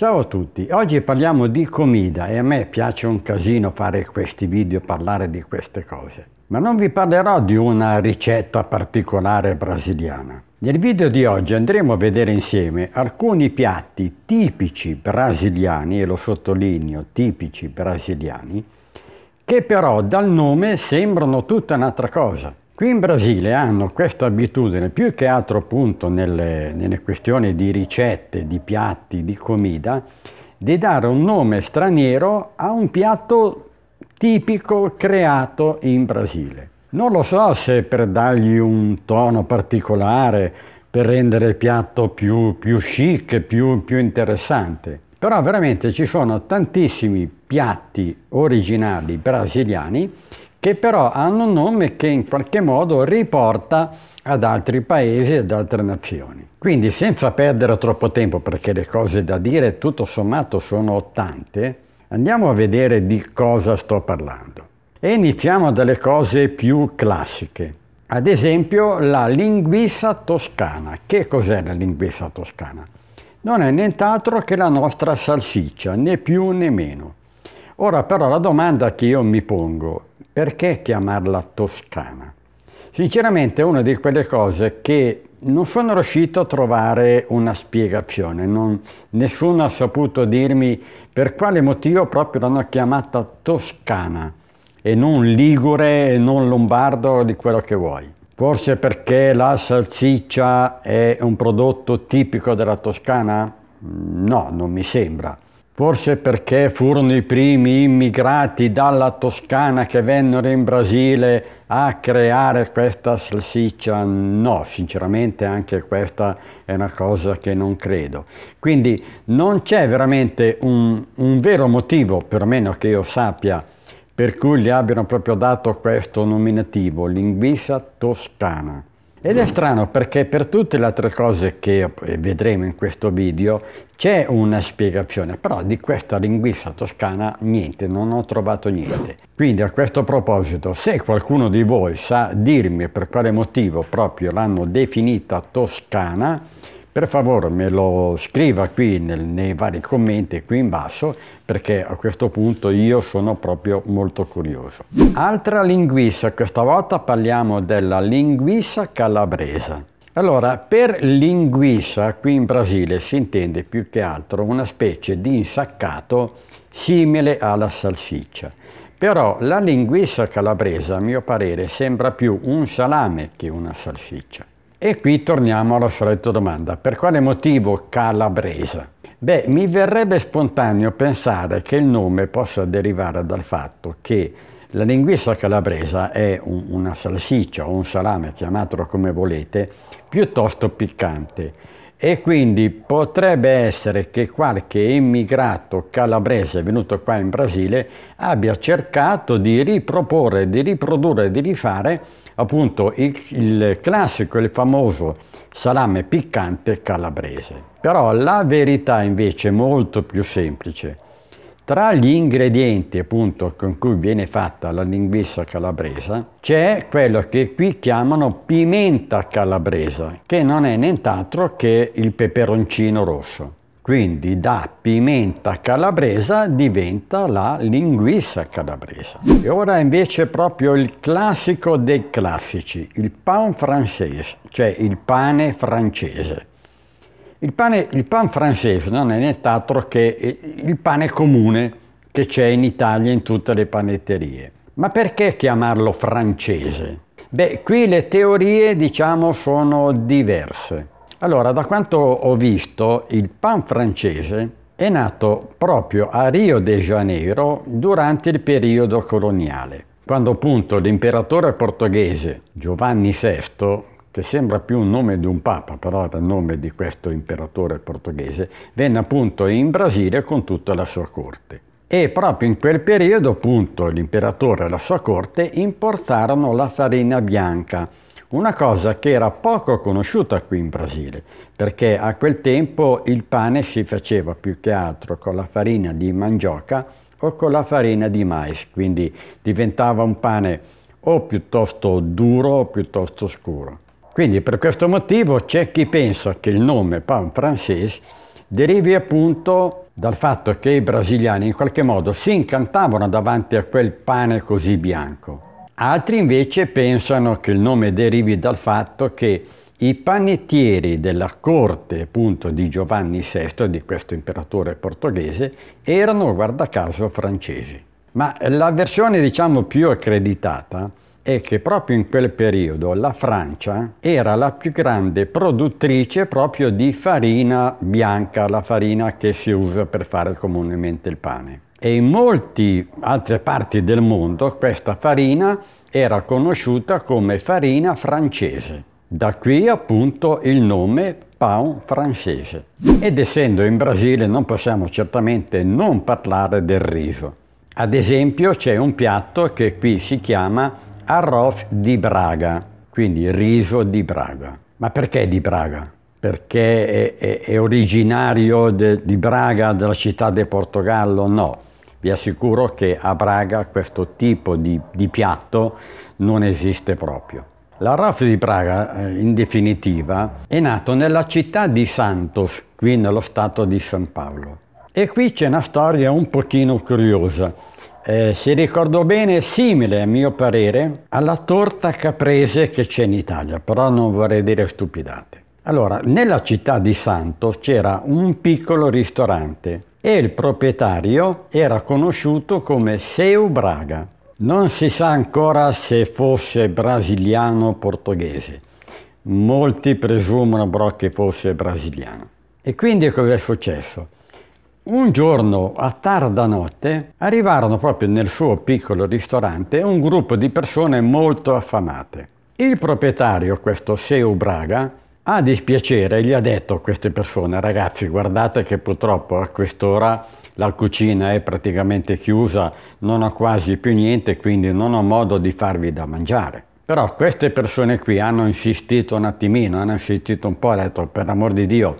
Ciao a tutti, oggi parliamo di comida e a me piace un casino fare questi video, parlare di queste cose. Ma non vi parlerò di una ricetta particolare brasiliana. Nel video di oggi andremo a vedere insieme alcuni piatti tipici brasiliani, e lo sottolineo, tipici brasiliani, che però dal nome sembrano tutta un'altra cosa. Qui in Brasile hanno questa abitudine, più che altro appunto nelle, nelle, questioni di ricette, di piatti, di comida, di dare un nome straniero a un piatto tipico creato in Brasile. Non lo so se per dargli un tono particolare, per rendere il piatto più, più chic, più, più interessante, però veramente ci sono tantissimi piatti originali brasiliani che però hanno un nome che in qualche modo riporta ad altri paesi e ad altre nazioni. Quindi senza perdere troppo tempo, perché le cose da dire tutto sommato sono tante, andiamo a vedere di cosa sto parlando. E iniziamo dalle cose più classiche. Ad esempio la linguissa toscana. Che cos'è la linguissa toscana? Non è nient'altro che la nostra salsiccia, né più né meno. Ora però la domanda che io mi pongo perché chiamarla Toscana? Sinceramente è una di quelle cose che non sono riuscito a trovare una spiegazione, non, nessuno ha saputo dirmi per quale motivo proprio l'hanno chiamata Toscana e non Ligure e non Lombardo di quello che vuoi. Forse perché la salsiccia è un prodotto tipico della Toscana? No, non mi sembra. Forse perché furono i primi immigrati dalla Toscana che vennero in Brasile a creare questa salsiccia? No, sinceramente anche questa è una cosa che non credo. Quindi non c'è veramente un, un vero motivo, perlomeno che io sappia, per cui gli abbiano proprio dato questo nominativo, linguisa toscana. Ed è strano perché per tutte le altre cose che vedremo in questo video c'è una spiegazione, però di questa linguista toscana niente, non ho trovato niente. Quindi a questo proposito, se qualcuno di voi sa dirmi per quale motivo proprio l'hanno definita toscana, per favore me lo scriva qui nel, nei vari commenti qui in basso perché a questo punto io sono proprio molto curioso. Altra linguissa, questa volta parliamo della linguissa calabresa. Allora, per linguissa qui in Brasile si intende più che altro una specie di insaccato simile alla salsiccia. Però la linguissa calabresa, a mio parere, sembra più un salame che una salsiccia. E qui torniamo alla solita domanda, per quale motivo Calabresa? Beh, mi verrebbe spontaneo pensare che il nome possa derivare dal fatto che la linguista calabresa è un, una salsiccia o un salame, chiamatelo come volete, piuttosto piccante e quindi potrebbe essere che qualche immigrato calabrese venuto qua in Brasile abbia cercato di riproporre, di riprodurre, di rifare appunto il, il classico, il famoso salame piccante calabrese. Però la verità invece è molto più semplice. Tra gli ingredienti appunto con cui viene fatta la linguiça calabresa c'è quello che qui chiamano pimenta calabresa, che non è nient'altro che il peperoncino rosso. Quindi da pimenta calabresa diventa la linguiça calabresa. E ora invece proprio il classico dei classici, il pan francese, cioè il pane francese. Il pane, il pan francese non è nient'altro che eh, il pane comune che c'è in Italia in tutte le panetterie. Ma perché chiamarlo francese? Beh, qui le teorie diciamo sono diverse. Allora, da quanto ho visto, il pan francese è nato proprio a Rio de Janeiro durante il periodo coloniale, quando appunto l'imperatore portoghese Giovanni VI, che sembra più un nome di un papa, però era il nome di questo imperatore portoghese, venne appunto in Brasile con tutta la sua corte. E proprio in quel periodo appunto l'imperatore e la sua corte importarono la farina bianca, una cosa che era poco conosciuta qui in Brasile, perché a quel tempo il pane si faceva più che altro con la farina di mangioca o con la farina di mais, quindi diventava un pane o piuttosto duro o piuttosto scuro. Quindi per questo motivo c'è chi pensa che il nome pan francese derivi appunto dal fatto che i brasiliani in qualche modo si incantavano davanti a quel pane così bianco. Altri invece pensano che il nome derivi dal fatto che i panettieri della corte appunto di Giovanni VI, di questo imperatore portoghese, erano guarda caso francesi. Ma la versione diciamo più accreditata è che proprio in quel periodo la Francia era la più grande produttrice proprio di farina bianca, la farina che si usa per fare comunemente il pane e in molte altre parti del mondo questa farina era conosciuta come farina francese. Da qui appunto il nome pan francese. Ed essendo in Brasile non possiamo certamente non parlare del riso. Ad esempio c'è un piatto che qui si chiama arroz di Braga, quindi riso di Braga. Ma perché di Braga? Perché è, è, è originario de, di Braga, della città del Portogallo? No vi assicuro che a Praga questo tipo di, di piatto non esiste proprio. La RAF di Praga, eh, in definitiva, è nato nella città di Santos, qui nello stato di San Paolo. E qui c'è una storia un pochino curiosa. Eh, se ricordo bene, è simile a mio parere alla torta caprese che c'è in Italia, però non vorrei dire stupidate. Allora, nella città di Santos c'era un piccolo ristorante e il proprietario era conosciuto come Seu Braga. Non si sa ancora se fosse brasiliano o portoghese. Molti presumono però che fosse brasiliano. E quindi cosa è successo? Un giorno a tarda notte arrivarono proprio nel suo piccolo ristorante un gruppo di persone molto affamate. Il proprietario, questo Seu Braga, a dispiacere gli ha detto a queste persone, ragazzi guardate che purtroppo a quest'ora la cucina è praticamente chiusa, non ho quasi più niente, quindi non ho modo di farvi da mangiare. Però queste persone qui hanno insistito un attimino, hanno insistito un po', ha detto per l'amor di Dio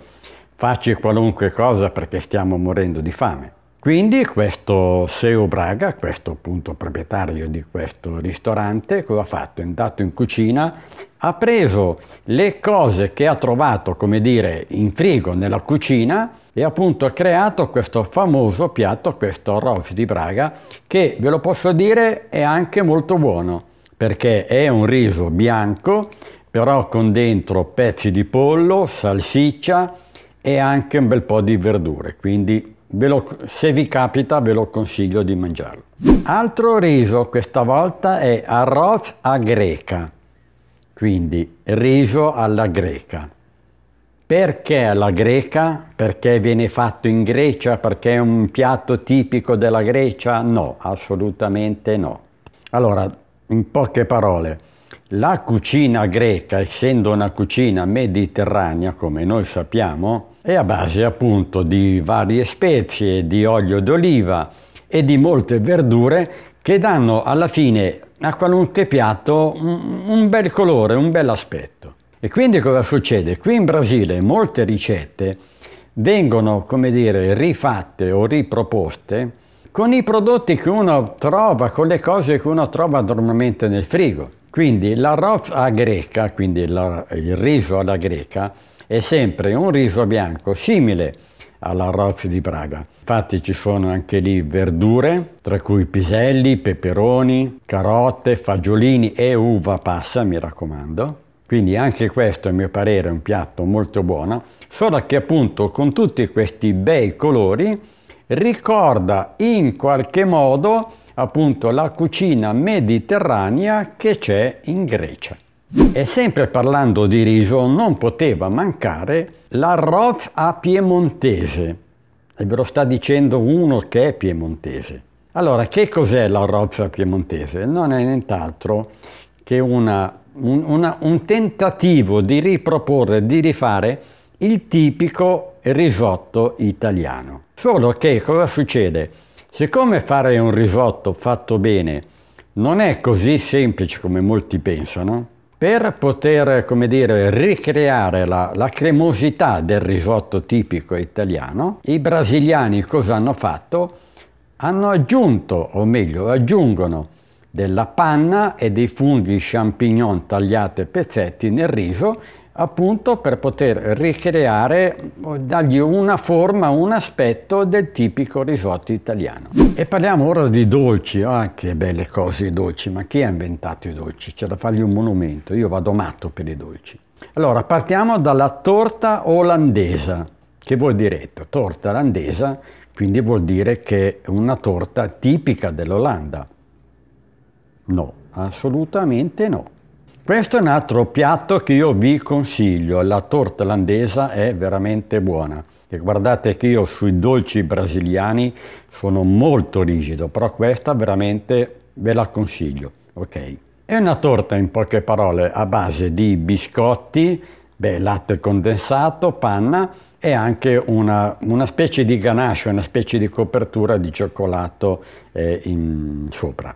facci qualunque cosa perché stiamo morendo di fame. Quindi questo Seo Braga, questo appunto proprietario di questo ristorante, cosa ha fatto? È andato in cucina, ha preso le cose che ha trovato, come dire, in frigo nella cucina e appunto ha creato questo famoso piatto, questo Rolf di Braga, che ve lo posso dire è anche molto buono, perché è un riso bianco, però con dentro pezzi di pollo, salsiccia e anche un bel po' di verdure, quindi lo, se vi capita ve lo consiglio di mangiarlo. Altro riso questa volta è arroz a greca, quindi riso alla greca. Perché alla greca? Perché viene fatto in Grecia? Perché è un piatto tipico della Grecia? No, assolutamente no. Allora, in poche parole, la cucina greca, essendo una cucina mediterranea, come noi sappiamo, è a base appunto di varie spezie, di olio d'oliva e di molte verdure che danno alla fine a qualunque piatto un, bel colore, un bel aspetto. E quindi cosa succede? Qui in Brasile molte ricette vengono, come dire, rifatte o riproposte con i prodotti che uno trova, con le cose che uno trova normalmente nel frigo. Quindi l'arroz a greca, quindi la, il riso alla greca, è sempre un riso bianco simile all'arroz di Praga. Infatti ci sono anche lì verdure, tra cui piselli, peperoni, carote, fagiolini e uva passa, mi raccomando. Quindi anche questo a mio parere è un piatto molto buono, solo che appunto con tutti questi bei colori ricorda in qualche modo appunto la cucina mediterranea che c'è in Grecia. E sempre parlando di riso non poteva mancare l'arroz a piemontese. E ve lo sta dicendo uno che è piemontese. Allora, che cos'è l'arroz a piemontese? Non è nient'altro che una, un, una, un tentativo di riproporre, di rifare il tipico risotto italiano. Solo che cosa succede? Siccome fare un risotto fatto bene non è così semplice come molti pensano, per poter, come dire, ricreare la, la, cremosità del risotto tipico italiano, i brasiliani cosa hanno fatto? Hanno aggiunto, o meglio, aggiungono della panna e dei funghi champignon tagliati a pezzetti nel riso appunto per poter ricreare, dargli una forma, un aspetto del tipico risotto italiano. E parliamo ora di dolci, ah che belle cose i dolci, ma chi ha inventato i dolci? C'è da fargli un monumento, io vado matto per i dolci. Allora, partiamo dalla torta olandesa, che vuol dire torta olandesa, quindi vuol dire che è una torta tipica dell'Olanda. No, assolutamente no. Questo è un altro piatto che io vi consiglio, la torta olandesa è veramente buona. E guardate che io sui dolci brasiliani sono molto rigido, però questa veramente ve la consiglio, ok? È una torta in poche parole a base di biscotti, beh, latte condensato, panna e anche una, una, specie di ganache, una specie di copertura di cioccolato eh, in, sopra.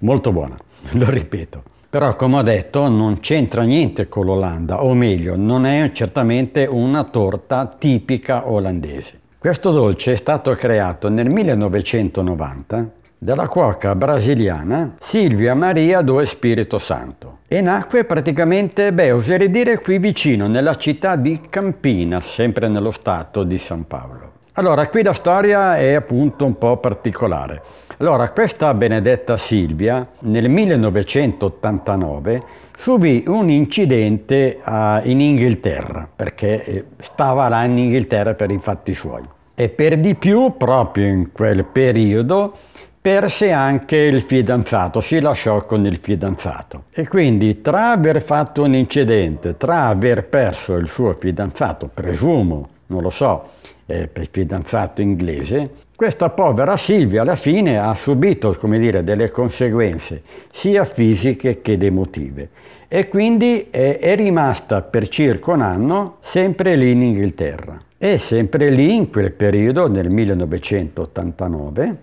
Molto buona, lo ripeto. Però, come ho detto, non c'entra niente con l'Olanda, o meglio, non è certamente una torta tipica olandese. Questo dolce è stato creato nel 1990 dalla cuoca brasiliana Silvia Maria do Espirito Santo e nacque praticamente, beh, oserei dire qui vicino, nella città di Campina, sempre nello stato di San Paolo. Allora, qui la storia è appunto un po' particolare. Allora, questa benedetta Silvia nel 1989 subì un incidente uh, in Inghilterra, perché eh, stava là in Inghilterra per i fatti suoi. E per di più, proprio in quel periodo, perse anche il fidanzato, si lasciò con il fidanzato. E quindi tra aver fatto un incidente, tra aver perso il suo fidanzato, presumo, non lo so, eh, per il fidanzato inglese, questa povera Silvia alla fine ha subito come dire, delle conseguenze sia fisiche che emotive e quindi è, è rimasta per circa un anno sempre lì in Inghilterra. E sempre lì, in quel periodo, nel 1989,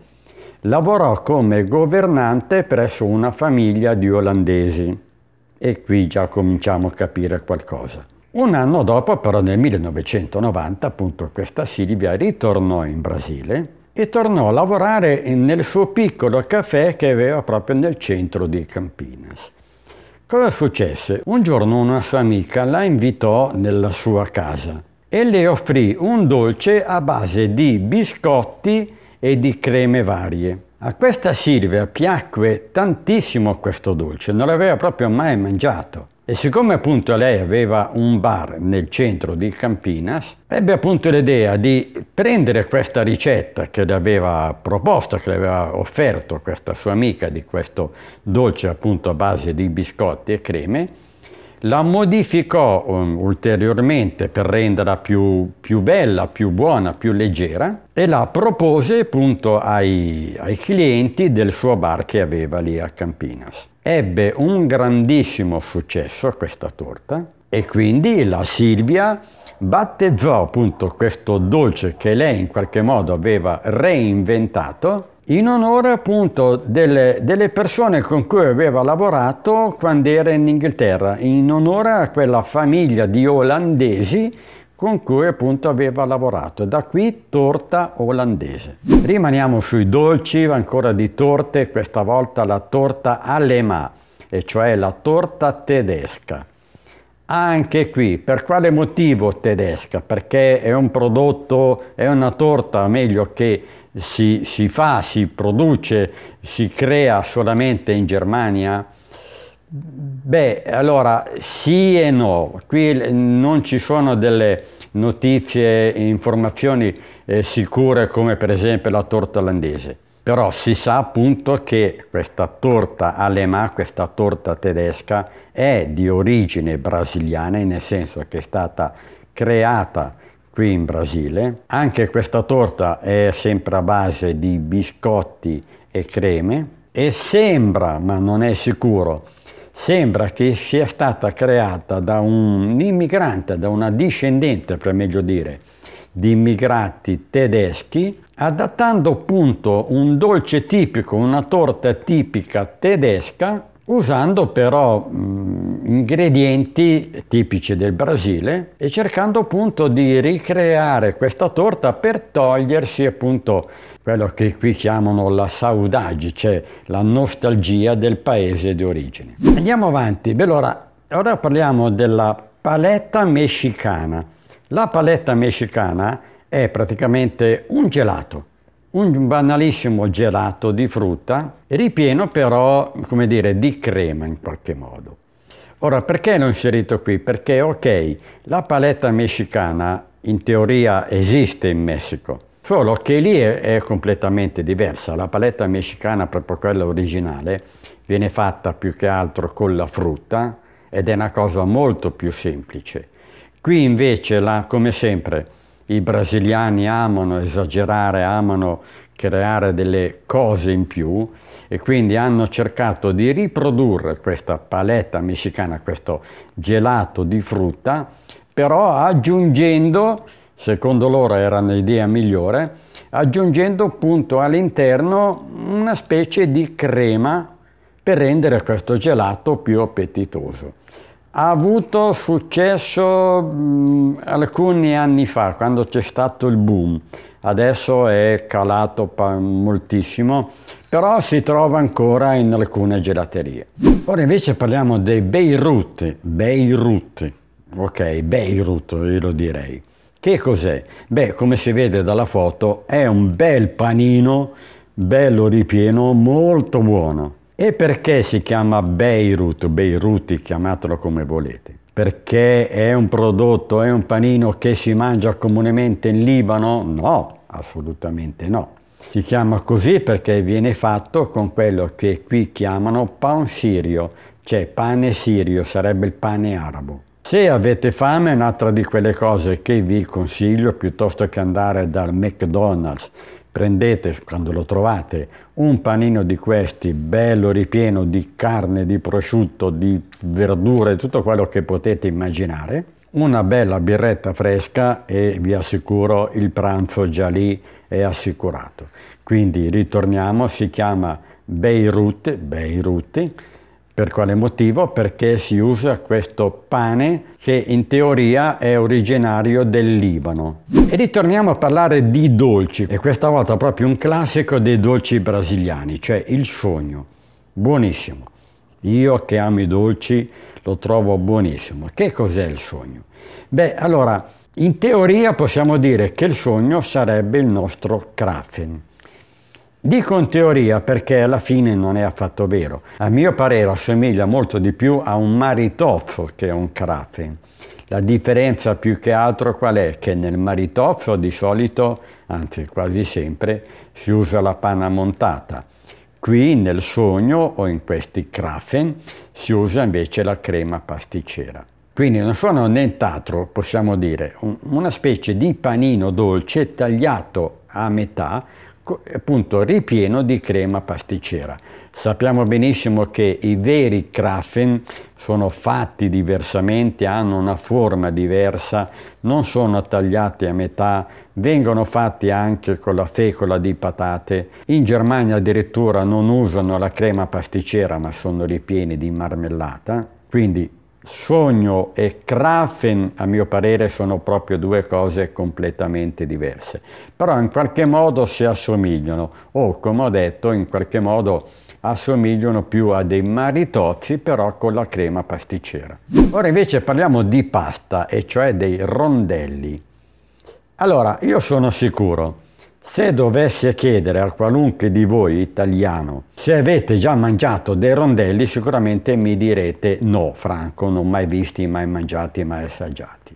lavorò come governante presso una famiglia di olandesi. E qui già cominciamo a capire qualcosa. Un anno dopo, però nel 1990, appunto, questa Silvia ritornò in Brasile e tornò a lavorare nel suo piccolo caffè che aveva proprio nel centro di Campinas. Cosa successe? Un giorno una sua amica la invitò nella sua casa e le offrì un dolce a base di biscotti e di creme varie. A questa Silvia piacque tantissimo questo dolce, non l'aveva proprio mai mangiato e siccome appunto lei aveva un bar nel centro di Campinas, ebbe appunto l'idea di prendere questa ricetta che le aveva proposta, che le aveva offerto questa sua amica di questo dolce appunto a base di biscotti e creme, la modificò um, ulteriormente per renderla più, più, bella, più buona, più leggera e la propose appunto ai, ai clienti del suo bar che aveva lì a Campinas. Ebbe un grandissimo successo questa torta e quindi la Silvia battezzò appunto questo dolce che lei in qualche modo aveva reinventato in onore appunto delle, delle, persone con cui aveva lavorato quando era in Inghilterra, in onore a quella famiglia di olandesi con cui appunto aveva lavorato, da qui torta olandese. Rimaniamo sui dolci, ancora di torte, questa volta la torta Alema, e cioè la torta tedesca. Anche qui, per quale motivo tedesca? Perché è un prodotto, è una torta meglio che si, si fa, si produce, si crea solamente in Germania? Beh, allora sì e no, qui non ci sono delle notizie, informazioni eh, sicure come per esempio la torta olandese, però si sa appunto che questa torta alemà, questa torta tedesca, è di origine brasiliana, nel senso che è stata creata qui in Brasile. Anche questa torta è sempre a base di biscotti e creme e sembra, ma non è sicuro, sembra che sia stata creata da un immigrante, da una discendente per meglio dire, di immigrati tedeschi, adattando appunto un dolce tipico, una torta tipica tedesca, usando però mm, ingredienti tipici del Brasile e cercando appunto di ricreare questa torta per togliersi appunto quello che qui chiamano la saudade, cioè la nostalgia del paese di origine. Andiamo avanti, Beh, allora, ora parliamo della paletta messicana. La paletta messicana è praticamente un gelato, un banalissimo gelato di frutta ripieno però, come dire, di crema in qualche modo. Ora, perché l'ho inserito qui? Perché, ok, la paletta messicana in teoria esiste in Messico, solo che lì è, è completamente diversa. La paletta messicana, proprio quella originale, viene fatta più che altro con la frutta ed è una cosa molto più semplice. Qui invece, la, come sempre, i brasiliani amano esagerare, amano creare delle cose in più e quindi hanno cercato di riprodurre questa paletta messicana, questo gelato di frutta, però aggiungendo, secondo loro era un'idea migliore, aggiungendo appunto all'interno una specie di crema per rendere questo gelato più appetitoso. Ha avuto successo mh, mm, alcuni anni fa, quando c'è stato il boom, adesso è calato moltissimo però si trova ancora in alcune gelaterie. Ora invece parliamo dei Beirut, Beirut, ok, Beirut io lo direi. Che cos'è? Beh, come si vede dalla foto, è un bel panino, bello ripieno, molto buono. E perché si chiama Beirut? Beirut, chiamatelo come volete perché è un prodotto, è un panino che si mangia comunemente in Libano? No, assolutamente no. Si chiama così perché viene fatto con quello che qui chiamano pan sirio, cioè pane sirio, sarebbe il pane arabo. Se avete fame, un'altra di quelle cose che vi consiglio piuttosto che andare dal McDonald's, prendete quando lo trovate un panino di questi bello ripieno di carne, di prosciutto, di verdure, tutto quello che potete immaginare, una bella birretta fresca e vi assicuro il pranzo già lì è assicurato. Quindi ritorniamo, si chiama Beirut, Beirut, per quale motivo? Perché si usa questo pane che in teoria è originario del Libano. E ritorniamo a parlare di dolci, e questa volta proprio un classico dei dolci brasiliani, cioè il sogno. Buonissimo. Io che amo i dolci lo trovo buonissimo. Che cos'è il sogno? Beh, allora in teoria possiamo dire che il sogno sarebbe il nostro Krafen. Dico in teoria perché alla fine non è affatto vero. A mio parere assomiglia molto di più a un maritozzo che a un Krafen. La differenza più che altro qual è? Che nel maritozzo di solito, anzi quasi sempre, si usa la panna montata. Qui nel sogno o in questi Krafen si usa invece la crema pasticcera. Quindi non sono nient'altro, possiamo dire, una specie di panino dolce tagliato a metà, appunto ripieno di crema pasticcera. Sappiamo benissimo che i veri krafen sono fatti diversamente, hanno una forma diversa, non sono tagliati a metà, vengono fatti anche con la fecola di patate. In Germania addirittura non usano la crema pasticcera ma sono ripieni di marmellata, quindi sogno e Krafen, a mio parere, sono proprio due cose completamente diverse, però in qualche modo si assomigliano o, come ho detto, in qualche modo assomigliano più a dei maritozzi però con la crema pasticcera. Ora invece parliamo di pasta e cioè dei rondelli. Allora, io sono sicuro se dovesse chiedere a qualunque di voi italiano se avete già mangiato dei rondelli, sicuramente mi direte no, Franco, non mai visti, mai mangiati, mai assaggiati.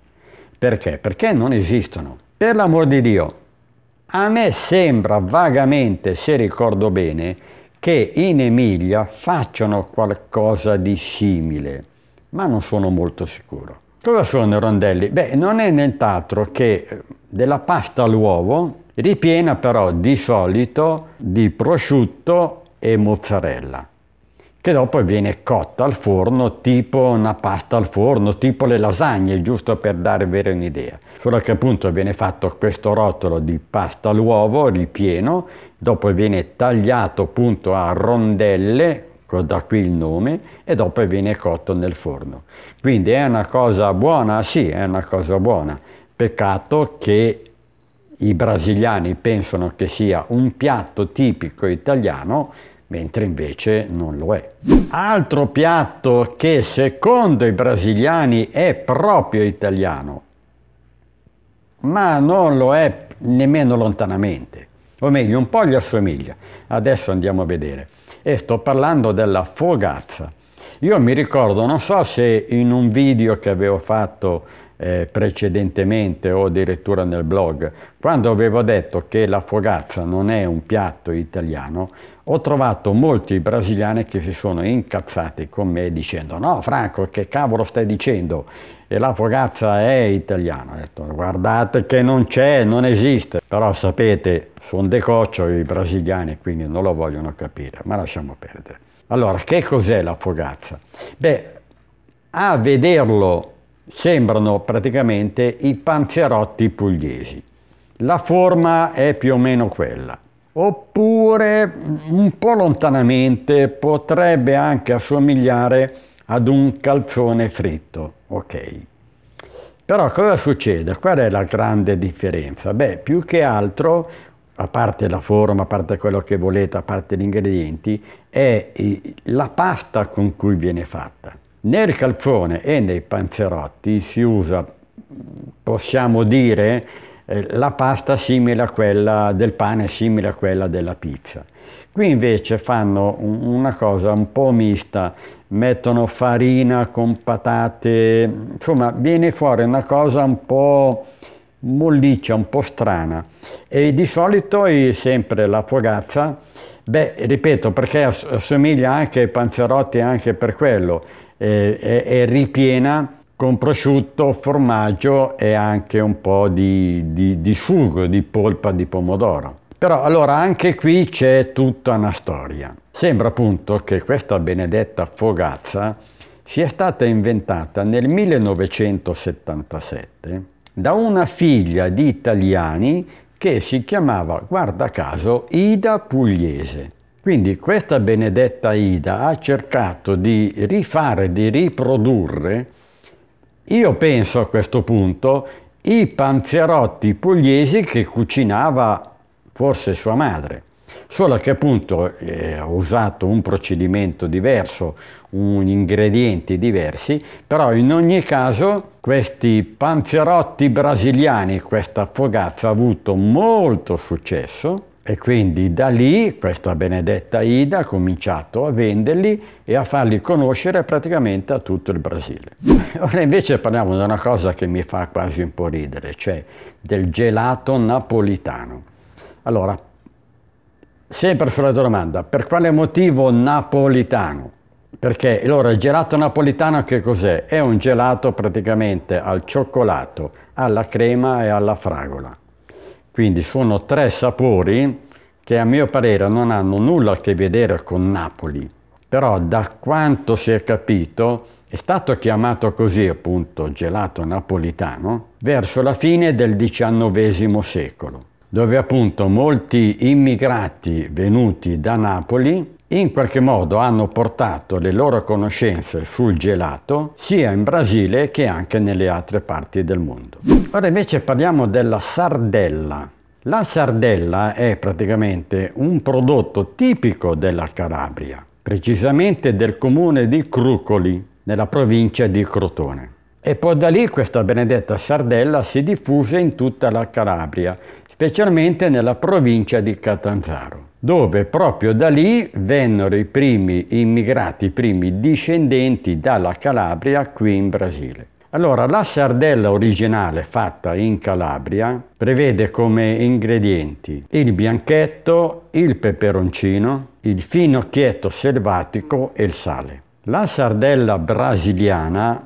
Perché? Perché non esistono. Per l'amor di Dio, a me sembra vagamente, se ricordo bene, che in Emilia facciano qualcosa di simile, ma non sono molto sicuro. Cosa sono i rondelli? Beh, non è nient'altro che eh, della pasta all'uovo ripiena però di solito di prosciutto e mozzarella, che dopo viene cotta al forno tipo una pasta al forno, tipo le lasagne, giusto per dare vera un'idea. Solo che appunto viene fatto questo rotolo di pasta all'uovo ripieno, dopo viene tagliato appunto a rondelle, da qui il nome, e dopo viene cotto nel forno. Quindi è una cosa buona? Sì, è una cosa buona. Peccato che i brasiliani pensano che sia un piatto tipico italiano, mentre invece non lo è. Altro piatto che secondo i brasiliani è proprio italiano, ma non lo è nemmeno lontanamente, o meglio un po' gli assomiglia. Adesso andiamo a vedere. E sto parlando della fogazza. Io mi ricordo, non so se in un video che avevo fatto eh, precedentemente o addirittura nel blog, quando avevo detto che la fogazza non è un piatto italiano, ho trovato molti brasiliani che si sono incazzati con me dicendo no Franco che cavolo stai dicendo e la fogazza è italiana. Ho detto guardate che non c'è, non esiste. Però sapete, sono decoccio i brasiliani quindi non lo vogliono capire, ma lasciamo perdere. Allora, che cos'è la fogazza? Beh, a vederlo sembrano praticamente i panzerotti pugliesi. La forma è più o meno quella. Oppure un po' lontanamente potrebbe anche assomigliare ad un calzone fritto, ok? Però cosa succede? Qual è la grande differenza? Beh, più che altro, a parte la forma, a parte quello che volete, a parte gli ingredienti, è la pasta con cui viene fatta. Nel calzone e nei panzerotti si usa, possiamo dire, eh, la pasta simile a quella del pane, simile a quella della pizza. Qui invece fanno una cosa un po' mista, mettono farina con patate, insomma viene fuori una cosa un po' molliccia, un po' strana. E di solito è sempre la fogazza, beh, ripeto, perché assomiglia anche ai panzerotti anche per quello, eh, è, è, ripiena con prosciutto, formaggio e anche un po' di, di, di sugo, di polpa di pomodoro. Però allora anche qui c'è tutta una storia. Sembra appunto che questa benedetta fogazza sia stata inventata nel 1977 da una figlia di italiani che si chiamava, guarda caso, Ida Pugliese quindi questa benedetta Ida ha cercato di rifare, di riprodurre, io penso a questo punto, i panzerotti pugliesi che cucinava forse sua madre solo che appunto eh, ho usato un procedimento diverso, un, ingredienti diversi, però in ogni caso questi panzerotti brasiliani, questa fogazza ha avuto molto successo e quindi da lì questa benedetta Ida ha cominciato a venderli e a farli conoscere praticamente a tutto il Brasile. Ora invece parliamo di una cosa che mi fa quasi un po' ridere, cioè del gelato napolitano. Allora, sempre sulla domanda, per quale motivo napolitano? Perché allora il gelato napolitano che cos'è? È un gelato praticamente al cioccolato, alla crema e alla fragola quindi sono tre sapori che a mio parere non hanno nulla a che vedere con Napoli. Però da quanto si è capito è stato chiamato così appunto gelato napolitano verso la fine del XIX secolo, dove appunto molti immigrati venuti da Napoli in qualche modo hanno portato le loro conoscenze sul gelato sia in Brasile che anche nelle altre parti del mondo. Ora invece parliamo della sardella. La sardella è praticamente un prodotto tipico della Calabria, precisamente del comune di Crucoli, nella provincia di Crotone. E poi da lì questa benedetta sardella si diffuse in tutta la Calabria, specialmente nella provincia di Catanzaro dove proprio da lì vennero i primi immigrati, i primi discendenti dalla Calabria qui in Brasile. Allora, la sardella originale fatta in Calabria prevede come ingredienti il bianchetto, il peperoncino, il finocchietto selvatico e il sale. La sardella brasiliana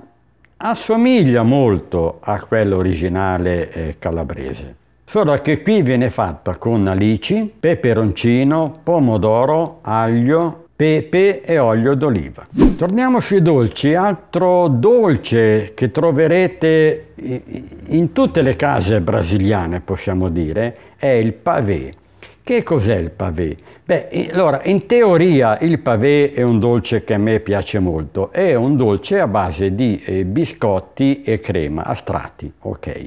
assomiglia molto a quella originale eh, calabrese Solo che qui viene fatta con alici, peperoncino, pomodoro, aglio, pepe e olio d'oliva. Torniamo sui dolci, altro dolce che troverete in tutte le case brasiliane, possiamo dire, è il pavé. Che cos'è il pavé? Beh, allora, in teoria il pavé è un dolce che a me piace molto, è un dolce a base di eh, biscotti e crema astrati, ok?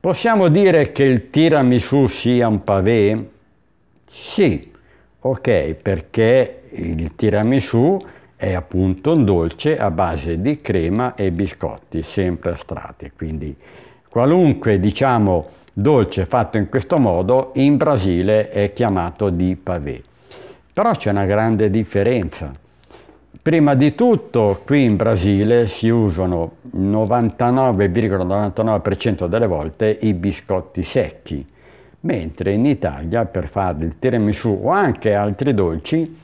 Possiamo dire che il tiramisù sia un pavé? Sì, ok, perché il tiramisù è appunto un dolce a base di crema e biscotti, sempre astrati. quindi qualunque diciamo dolce fatto in questo modo in Brasile è chiamato di pavé. Però c'è una grande differenza Prima di tutto qui in Brasile si usano 99,99% ,99 delle volte i biscotti secchi, mentre in Italia per fare il tiramisù o anche altri dolci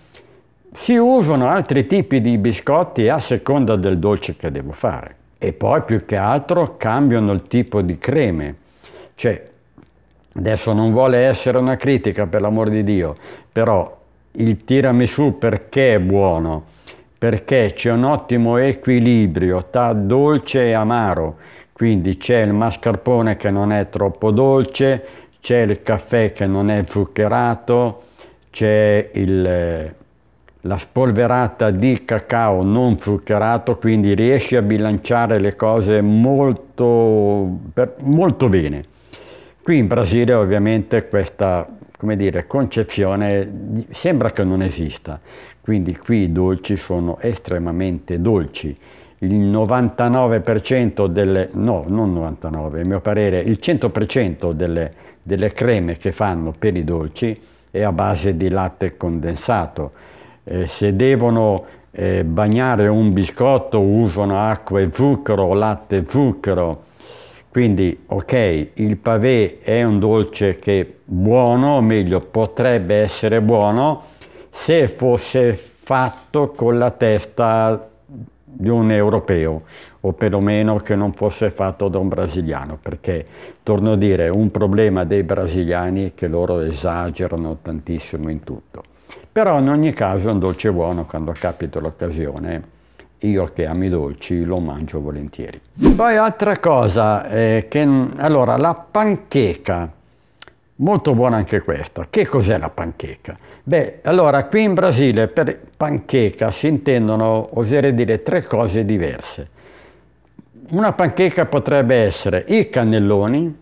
si usano altri tipi di biscotti a seconda del dolce che devo fare. E poi più che altro cambiano il tipo di creme. Cioè, adesso non vuole essere una critica per l'amor di Dio, però il tiramisù perché è buono? perché c'è un ottimo equilibrio tra dolce e amaro, quindi c'è il mascarpone che non è troppo dolce, c'è il caffè che non è zuccherato, c'è il, eh, la spolverata di cacao non zuccherato, quindi riesci a bilanciare le cose molto, per, molto bene. Qui in Brasile ovviamente questa dire, concezione sembra che non esista quindi qui i dolci sono estremamente dolci il 99% delle no non 99 a mio parere il 100% delle, delle creme che fanno per i dolci è a base di latte condensato eh, se devono eh, bagnare un biscotto usano acqua e zucchero latte e zucchero quindi ok il pavé è un dolce che è buono o meglio potrebbe essere buono se fosse fatto con la testa di un europeo o perlomeno che non fosse fatto da un brasiliano perché torno a dire un problema dei brasiliani è che loro esagerano tantissimo in tutto però in ogni caso è un dolce buono quando capita l'occasione io che amo i dolci lo mangio volentieri poi altra cosa eh, che allora la pancheca Molto buona anche questa. Che cos'è la pancheca? Beh, allora qui in Brasile per pancheca si intendono, oserei dire, tre cose diverse. Una pancheca potrebbe essere i cannelloni,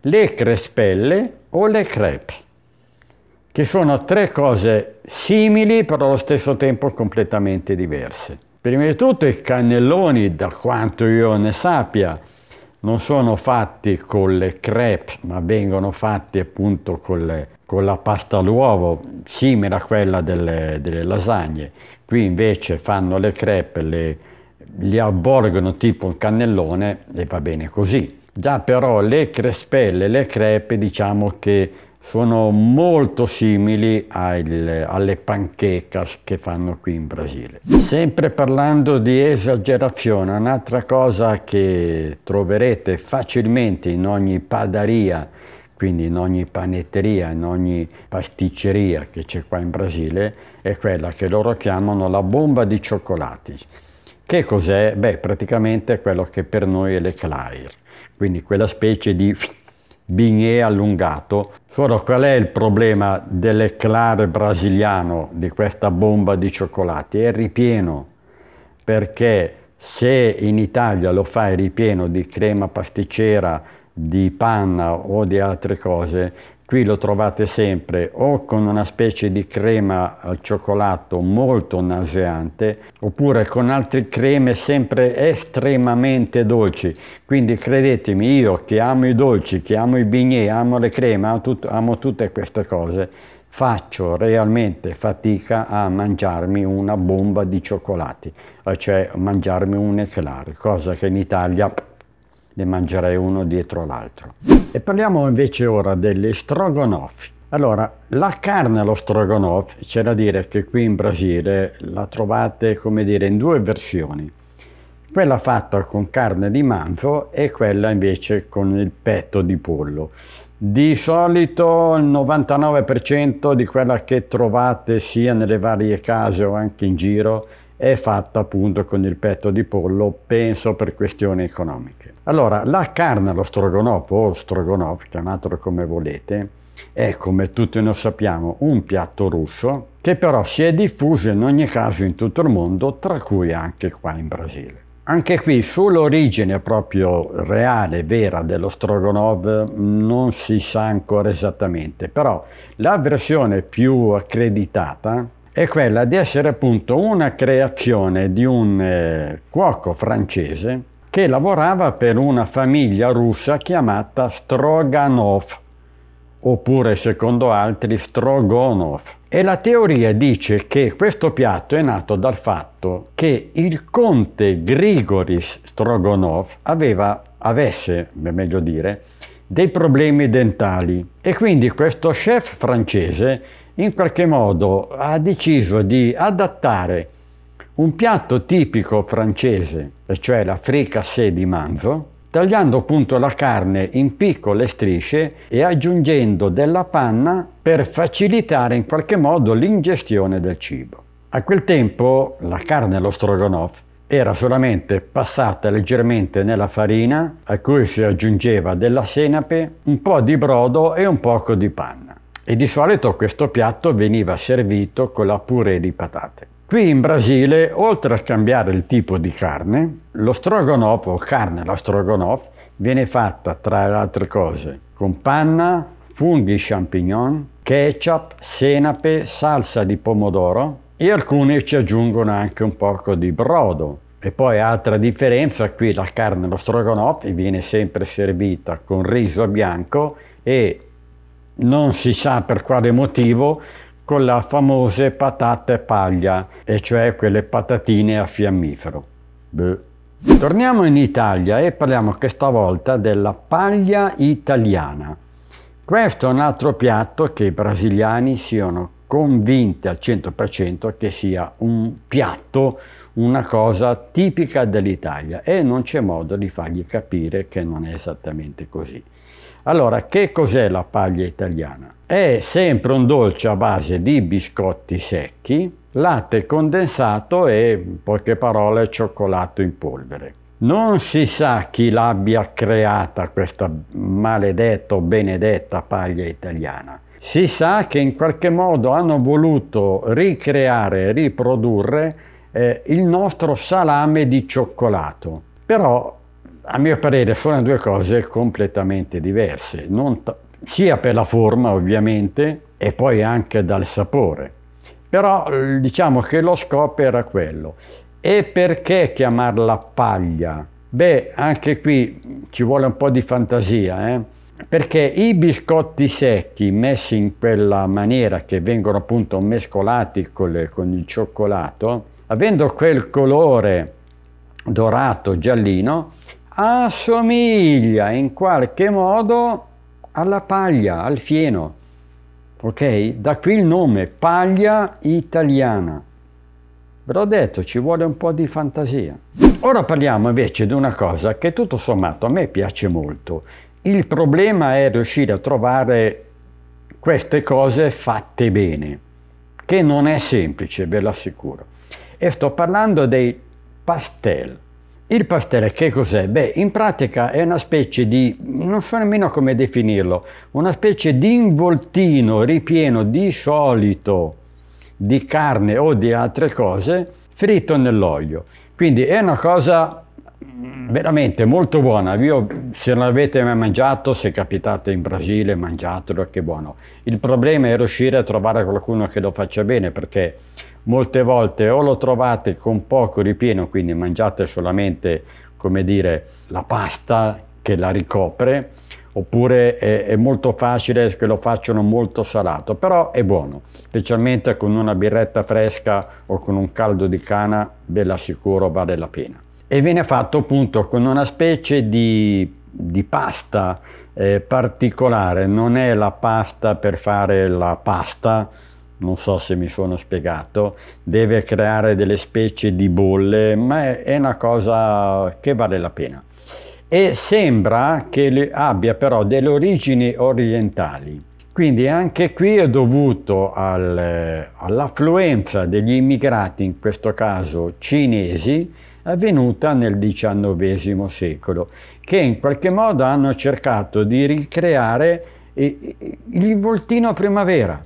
le crespelle o le crepe, che sono tre cose simili però allo stesso tempo completamente diverse. Prima di tutto i cannelloni, da quanto io ne sappia, non sono fatti con le crepes, ma vengono fatti appunto con, le, con la pasta all'uovo, simile a quella delle, delle lasagne. Qui invece fanno le crepes, le, li avvolgono tipo un cannellone e va bene così. Già però le crespelle, le crepe diciamo che sono molto simili al, alle panchecas che fanno qui in Brasile. Sempre parlando di esagerazione, un'altra cosa che troverete facilmente in ogni padaria, quindi in ogni panetteria, in ogni pasticceria che c'è qua in Brasile, è quella che loro chiamano la bomba di cioccolati. Che cos'è? Beh, praticamente è quello che per noi è l'eclair, quindi quella specie di Binhe allungato. Solo qual è il problema dell'eclare brasiliano di questa bomba di cioccolati? È ripieno, perché se in Italia lo fai ripieno di crema pasticcera, di panna o di altre cose, qui lo trovate sempre o con una specie di crema al cioccolato molto nauseante oppure con altre creme sempre estremamente dolci quindi credetemi io che amo i dolci che amo i bignè amo le creme amo, tut amo tutte queste cose faccio realmente fatica a mangiarmi una bomba di cioccolati cioè mangiarmi un eclare cosa che in Italia ne mangerei uno dietro l'altro. E parliamo invece ora degli strogonoff. Allora, la carne allo strogonoff, c'è da dire che qui in Brasile la trovate, come dire, in due versioni. Quella fatta con carne di manzo e quella invece con il petto di pollo. Di solito il 99% di quella che trovate sia nelle varie case o anche in giro è fatta appunto con il petto di pollo, penso per questioni economiche. Allora, la carne allo strogonopo o strogonoff, chiamatelo come volete, è come tutti noi sappiamo un piatto russo che però si è diffuso in ogni caso in tutto il mondo, tra cui anche qua in Brasile. Anche qui sull'origine proprio reale, vera dello Strogonov non si sa ancora esattamente, però la versione più accreditata è quella di essere appunto una creazione di un eh, cuoco francese che lavorava per una famiglia russa chiamata Stroganov, oppure secondo altri Strogonov. E la teoria dice che questo piatto è nato dal fatto che il conte Grigoris Strogonov aveva, avesse, meglio dire, dei problemi dentali e quindi questo chef francese in qualche modo ha deciso di adattare un piatto tipico francese, cioè la fricassée di manzo, tagliando appunto la carne in piccole strisce e aggiungendo della panna per facilitare in qualche modo l'ingestione del cibo. A quel tempo la carne allo stroganoff era solamente passata leggermente nella farina, a cui si aggiungeva della senape, un po' di brodo e un poco di panna e di solito questo piatto veniva servito con la purée di patate. Qui in Brasile, oltre a cambiare il tipo di carne, lo strogonoff o carne alla strogonoff viene fatta tra le altre cose con panna, funghi champignon, ketchup, senape, salsa di pomodoro e alcuni ci aggiungono anche un poco di brodo. E poi altra differenza, qui la carne allo strogonoff viene sempre servita con riso bianco e non si sa per quale motivo, con le famose patate paglia, e cioè quelle patatine a fiammifero. Beh. Torniamo in Italia e parliamo questa volta della paglia italiana. Questo è un altro piatto che i brasiliani siano convinti al 100% che sia un piatto, una cosa tipica dell'Italia e non c'è modo di fargli capire che non è esattamente così. Allora, che cos'è la paglia italiana? È sempre un dolce a base di biscotti secchi, latte condensato e, in poche parole, cioccolato in polvere. Non si sa chi l'abbia creata questa maledetta o benedetta paglia italiana. Si sa che in qualche modo hanno voluto ricreare, riprodurre eh, il nostro salame di cioccolato. Però a mio parere sono due cose completamente diverse, t- sia per la forma ovviamente e poi anche dal sapore. Però diciamo che lo scopo era quello. E perché chiamarla paglia? Beh, anche qui ci vuole un po' di fantasia, eh? perché i biscotti secchi messi in quella maniera che vengono appunto mescolati con, le, con il cioccolato, avendo quel colore dorato giallino, assomiglia in qualche modo alla paglia, al fieno. Ok? Da qui il nome, paglia italiana. Ve l'ho detto, ci vuole un po' di fantasia. Ora parliamo invece di una cosa che tutto sommato a me piace molto. Il problema è riuscire a trovare queste cose fatte bene, che non è semplice, ve lo assicuro. E sto parlando dei pastel. Il pastello che cos'è? Beh, in pratica è una specie di, non so nemmeno come definirlo, una specie di involtino ripieno di solito di carne o di altre cose fritto nell'olio. Quindi è una cosa mm, veramente molto buona. Io, se non l'avete mai mangiato, se capitate in Brasile, mangiatelo, che buono. Il problema è riuscire a trovare qualcuno che lo faccia bene perché molte volte o lo trovate con poco ripieno, quindi mangiate solamente, come dire, la pasta che la ricopre, oppure è, è, molto facile che lo facciano molto salato, però è buono, specialmente con una birretta fresca o con un caldo di cana, ve l'assicuro vale la pena. E viene fatto appunto con una specie di, di pasta eh, particolare, non è la pasta per fare la pasta, non so se mi sono spiegato, deve creare delle specie di bolle, ma è una cosa che vale la pena. E sembra che abbia però delle origini orientali. Quindi anche qui è dovuto al, eh, all'affluenza degli immigrati, in questo caso cinesi, avvenuta nel XIX secolo, che in qualche modo hanno cercato di ricreare il voltino primavera.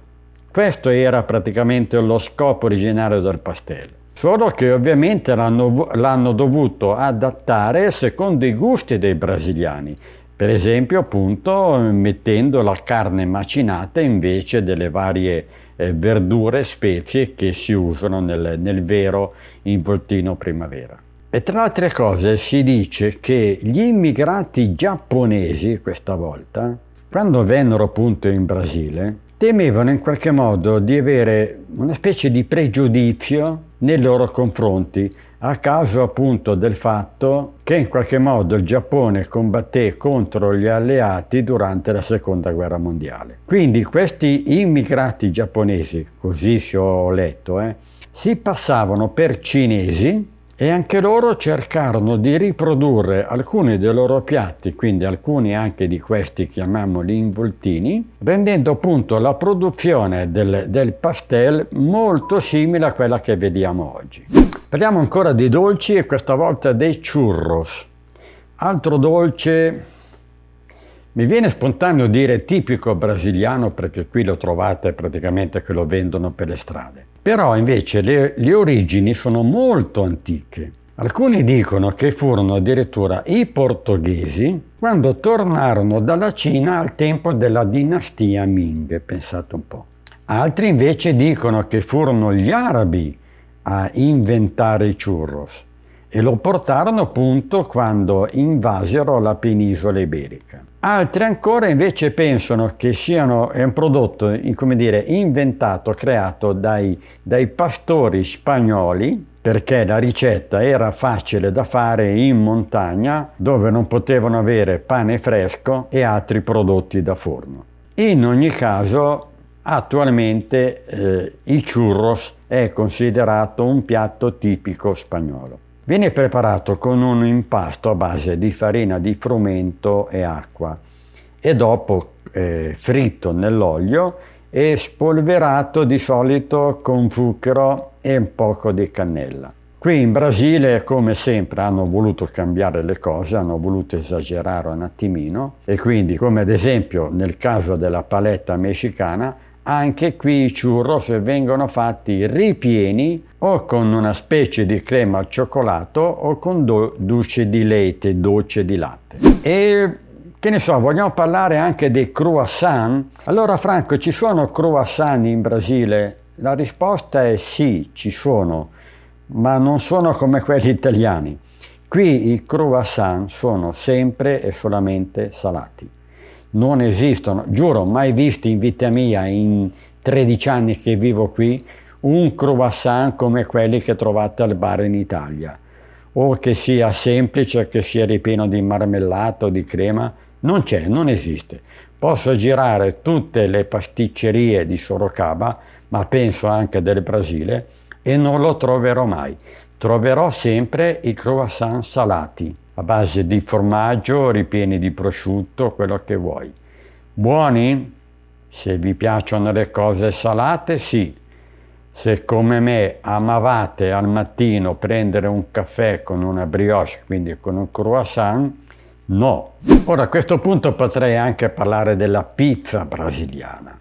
Questo era praticamente lo scopo originario del pastello. Solo che ovviamente l'hanno, dovuto adattare secondo i gusti dei brasiliani, per esempio appunto mettendo la carne macinata invece delle varie eh, verdure, specie che si usano nel, nel vero involtino primavera. E tra le altre cose si dice che gli immigrati giapponesi, questa volta, quando vennero appunto in Brasile, temevano in qualche modo di avere una specie di pregiudizio nei loro confronti, a causa appunto del fatto che in qualche modo il Giappone combatté contro gli alleati durante la seconda guerra mondiale. Quindi questi immigrati giapponesi, così si ho letto, eh, si passavano per cinesi e anche loro cercarono di riprodurre alcuni dei loro piatti, quindi alcuni anche di questi chiamiamoli involtini, rendendo appunto la produzione del, del pastel molto simile a quella che vediamo oggi. Parliamo ancora di dolci e questa volta dei churros. Altro dolce mi viene spontaneo dire tipico brasiliano perché qui lo trovate praticamente che lo vendono per le strade. Però invece le, le origini sono molto antiche. Alcuni dicono che furono addirittura i portoghesi quando tornarono dalla Cina al tempo della dinastia Ming, pensate un po'. Altri invece dicono che furono gli arabi a inventare i churros e lo portarono appunto quando invasero la penisola iberica. Altri ancora invece pensano che siano, è un prodotto, come dire, inventato, creato dai, dai pastori spagnoli, perché la ricetta era facile da fare in montagna dove non potevano avere pane fresco e altri prodotti da forno. In ogni caso attualmente eh, il churros è considerato un piatto tipico spagnolo. Viene preparato con un impasto a base di farina di frumento e acqua e dopo eh, fritto nell'olio e spolverato di solito con zucchero e un poco di cannella. Qui in Brasile, come sempre, hanno voluto cambiare le cose, hanno voluto esagerare un attimino e quindi, come ad esempio nel caso della paletta messicana, anche qui i churros vengono fatti ripieni o con una specie di crema al cioccolato o con dolce di latte, dolce di latte. E che ne so, vogliamo parlare anche dei croissant? Allora Franco, ci sono croissant in Brasile? La risposta è sì, ci sono, ma non sono come quelli italiani. Qui i croissant sono sempre e solamente salati non esistono, giuro, mai visti in vita mia in 13 anni che vivo qui un croissant come quelli che trovate al bar in Italia o che sia semplice, che sia ripieno di marmellato, di crema, non c'è, non esiste. Posso girare tutte le pasticcerie di Sorocaba, ma penso anche del Brasile, e non lo troverò mai. Troverò sempre i croissant salati a base di formaggio, ripieni di prosciutto, quello che vuoi. Buoni? Se vi piacciono le cose salate, sì. Se come me amavate al mattino prendere un caffè con una brioche, quindi con un croissant, no. Ora a questo punto potrei anche parlare della pizza brasiliana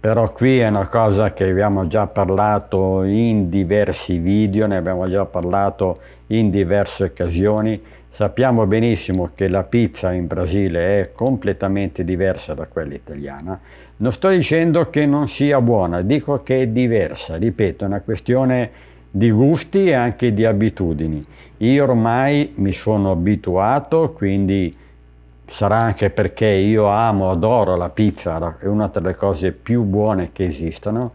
però qui è una cosa che abbiamo già parlato in diversi video, ne abbiamo già parlato in diverse occasioni Sappiamo benissimo che la pizza in Brasile è completamente diversa da quella italiana. Non sto dicendo che non sia buona, dico che è diversa, ripeto, è una questione di gusti e anche di abitudini. Io ormai mi sono abituato, quindi sarà anche perché io amo, adoro la pizza, è una delle cose più buone che esistono.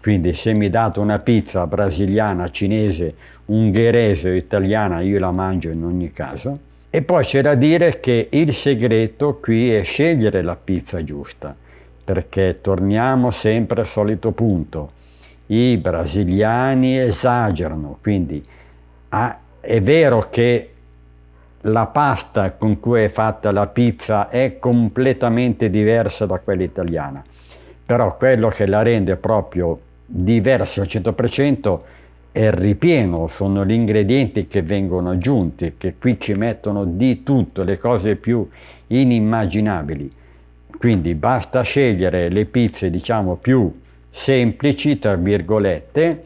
Quindi se mi date una pizza brasiliana, cinese ungherese o italiana io la mangio in ogni caso. E poi c'è da dire che il segreto qui è scegliere la pizza giusta, perché torniamo sempre al solito punto. I brasiliani esagerano, quindi ah, è vero che la pasta con cui è fatta la pizza è completamente diversa da quella italiana, però quello che la rende proprio diversa al 100% è ripieno, sono gli ingredienti che vengono aggiunti, che qui ci mettono di tutto, le cose più inimmaginabili. Quindi basta scegliere le pizze diciamo più semplici, tra virgolette,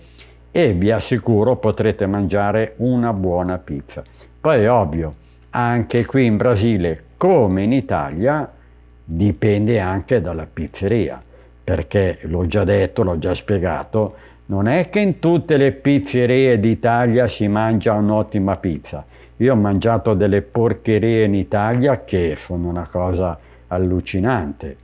e vi assicuro potrete mangiare una buona pizza. Poi è ovvio, anche qui in Brasile come in Italia dipende anche dalla pizzeria, perché l'ho già detto, l'ho già spiegato, non è che in tutte le pizzerie d'Italia si mangia un'ottima pizza. Io ho mangiato delle porcherie in Italia che sono una cosa allucinante.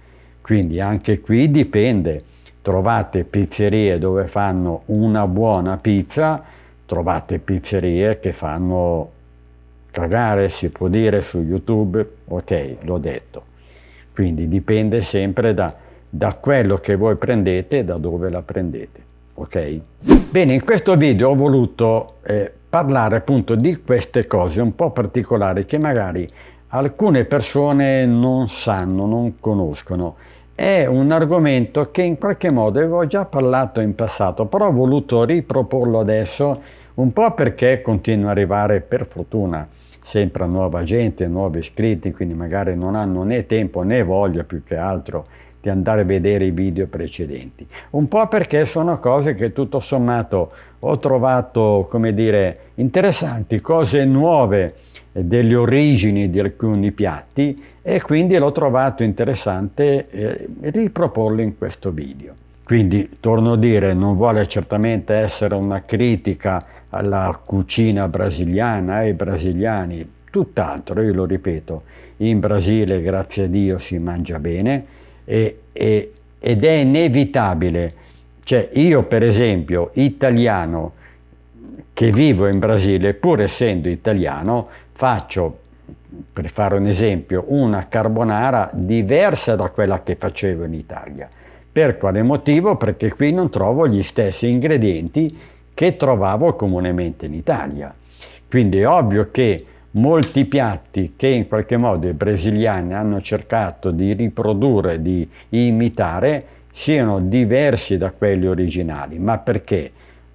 Quindi anche qui dipende. Trovate pizzerie dove fanno una buona pizza, trovate pizzerie che fanno cagare, si può dire su YouTube, ok, l'ho detto. Quindi dipende sempre da, da quello che voi prendete e da dove la prendete ok? Bene, in questo video ho voluto eh, parlare appunto di queste cose un po' particolari che magari alcune persone non sanno, non conoscono. È un argomento che in qualche modo avevo già parlato in passato, però ho voluto riproporlo adesso un po' perché continua ad arrivare per fortuna sempre nuova gente, nuovi iscritti, quindi magari non hanno né tempo né voglia più che altro di andare a vedere i video precedenti. Un po' perché sono cose che tutto sommato ho trovato, come dire, interessanti, cose nuove eh, delle origini di alcuni piatti e quindi l'ho trovato interessante eh, riproporlo in questo video. Quindi, torno a dire, non vuole certamente essere una critica alla cucina brasiliana, ai brasiliani, tutt'altro, io lo ripeto, in Brasile, grazie a Dio, si mangia bene, e, e, ed è inevitabile. Cioè io per esempio, italiano, che vivo in Brasile, pur essendo italiano, faccio, per fare un esempio, una carbonara diversa da quella che facevo in Italia. Per quale motivo? Perché qui non trovo gli stessi ingredienti che trovavo comunemente in Italia. Quindi è ovvio che molti piatti che in qualche modo i brasiliani hanno cercato di riprodurre, di imitare, siano diversi da quelli originali. Ma perché?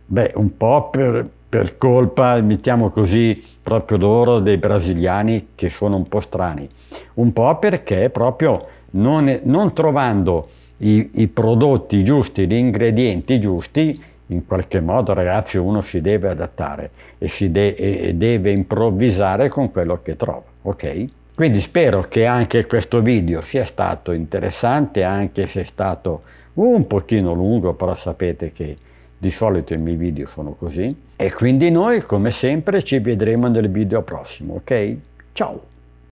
Beh, un po' per, per colpa, mettiamo così, proprio loro, dei brasiliani che sono un po' strani, un po' perché proprio non, non trovando i, i prodotti giusti, gli ingredienti giusti, in qualche modo ragazzi uno si deve adattare e si de e deve improvvisare con quello che trova, ok? Quindi spero che anche questo video sia stato interessante, anche se è stato un pochino lungo, però sapete che di solito i miei video sono così. E quindi noi, come sempre, ci vedremo nel video prossimo, ok? Ciao!